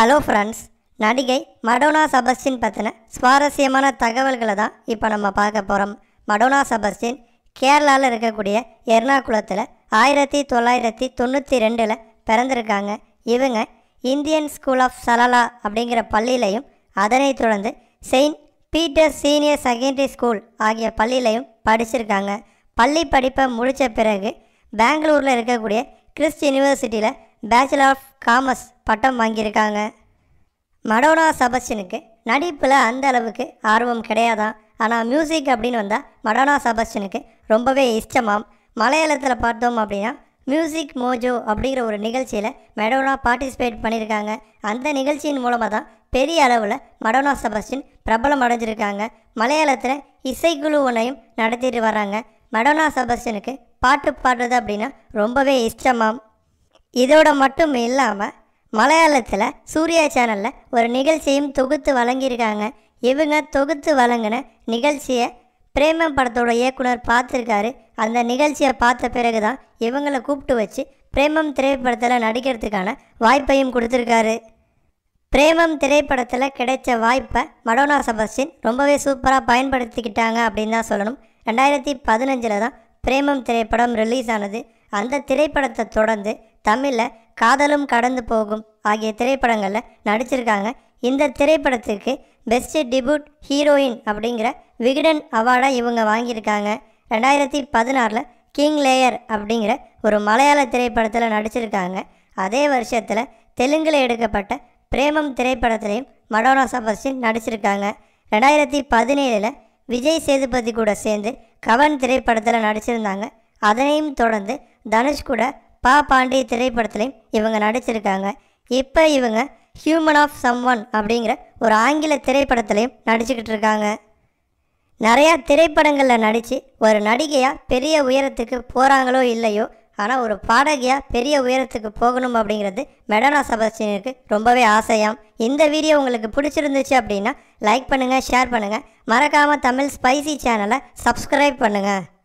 hello friends நடிகை மடோனா சபஸ்டின் பற்றின சுவாரஸ்யமான தகவல்களை தான் இப்போ நம்ம பார்க்க போகிறோம் மடோனா சபஸ்டின் கேரளாவில் இருக்கக்கூடிய எர்ணாகுளத்தில் ஆயிரத்தி தொள்ளாயிரத்தி தொண்ணூற்றி ரெண்டில் பிறந்திருக்காங்க இவங்க இந்தியன் ஸ்கூல் ஆஃப் சலலா அப்படிங்கிற பள்ளியிலையும் அதனைத் தொடர்ந்து Saint Peter senior secondary school ஆகிய பள்ளியிலையும் படிச்சிருக்காங்க பள்ளி படிப்பை முடித்த பிறகு பெங்களூரில் இருக்கக்கூடிய கிறிஸ்ட் யூனிவர்சிட்டியில் பேச்சுலர் ஆஃப் காமர்ஸ் பட்டம் வாங்கியிருக்காங்க மடோனா சபஸ்டினுக்கு நடிப்பில் அந்த அளவுக்கு ஆர்வம் கிடையாதான் ஆனால் மியூசிக் அப்படின்னு வந்தால் மடோனா சபஸ்டினுக்கு ரொம்பவே இஷ்டமாம் மலையாளத்தில் பார்த்தோம் அப்படின்னா மியூசிக் மோஜோ அப்படிங்கிற ஒரு நிகழ்ச்சியில் மெடோனா பார்ட்டிசிபேட் பண்ணியிருக்காங்க அந்த நிகழ்ச்சியின் மூலமாக தான் பெரிய அளவில் மடோனா சபஸ்டின் பிரபலம் அடைஞ்சிருக்காங்க மலையாளத்தில் இசைக்குழு ஒன்றையும் நடத்திட்டு வராங்க மடோனா சபஸ்டனுக்கு பாட்டு பாடுறது அப்படின்னா ரொம்பவே இஷ்டமாம் இதோட மட்டும் இல்லாமல் மலையாளத்தில் சூர்யா சேனலில் ஒரு நிகழ்ச்சியும் தொகுத்து வழங்கியிருக்காங்க இவங்க தொகுத்து வழங்கின நிகழ்ச்சியை பிரேமம் படத்தோட இயக்குனர் பார்த்துருக்காரு அந்த நிகழ்ச்சியை பார்த்த பிறகு தான் இவங்களை கூப்பிட்டு வச்சு பிரேமம் திரைப்படத்தில் நடிக்கிறதுக்கான வாய்ப்பையும் கொடுத்துருக்காரு பிரேமம் திரைப்படத்தில் கிடைச்ச வாய்ப்பை மடோனா சபஸ்டின் ரொம்பவே சூப்பராக பயன்படுத்திக்கிட்டாங்க அப்படின்னு தான் சொல்லணும் ரெண்டாயிரத்தி பதினஞ்சில் தான் பிரேமம் திரைப்படம் ரிலீஸ் ஆனது அந்த திரைப்படத்தை தொடர்ந்து தமிழில் காதலும் கடந்து போகும் ஆகிய திரைப்படங்களில் நடிச்சிருக்காங்க இந்த திரைப்படத்துக்கு பெஸ்ட்டு டிபுட் ஹீரோயின் அப்படிங்கிற விகடன் அவார்டை இவங்க வாங்கியிருக்காங்க ரெண்டாயிரத்தி பதினாறில் கிங் லேயர் அப்படிங்கிற ஒரு மலையாள திரைப்படத்தில் நடிச்சிருக்காங்க அதே வருஷத்தில் தெலுங்கில் எடுக்கப்பட்ட பிரேமம் திரைப்படத்திலையும் மடோனா சபஸ்டின் நடிச்சிருக்காங்க ரெண்டாயிரத்தி பதினேழில் விஜய் சேதுபதி கூட சேர்ந்து கவன் திரைப்படத்தில் நடிச்சிருந்தாங்க அதனையும் தொடர்ந்து தனுஷ் கூட பா பாண்டிய திரைப்படத்துலையும் இவங்க நடிச்சிருக்காங்க இப்போ இவங்க ஹியூமன் ஆஃப் சம் ஒன் அப்படிங்கிற ஒரு ஆங்கில திரைப்படத்துலையும் நடிச்சுக்கிட்டு இருக்காங்க நிறையா திரைப்படங்களில் நடித்து ஒரு நடிகையாக பெரிய உயரத்துக்கு போகிறாங்களோ இல்லையோ ஆனால் ஒரு பாடகியாக பெரிய உயரத்துக்கு போகணும் அப்படிங்கிறது மெடோனா சபாஸ்டினுக்கு ரொம்பவே ஆசையாம் இந்த வீடியோ உங்களுக்கு பிடிச்சிருந்துச்சு அப்படின்னா லைக் பண்ணுங்கள் ஷேர் பண்ணுங்கள் மறக்காமல் தமிழ் ஸ்பைசி சேனலை சப்ஸ்கிரைப் பண்ணுங்கள்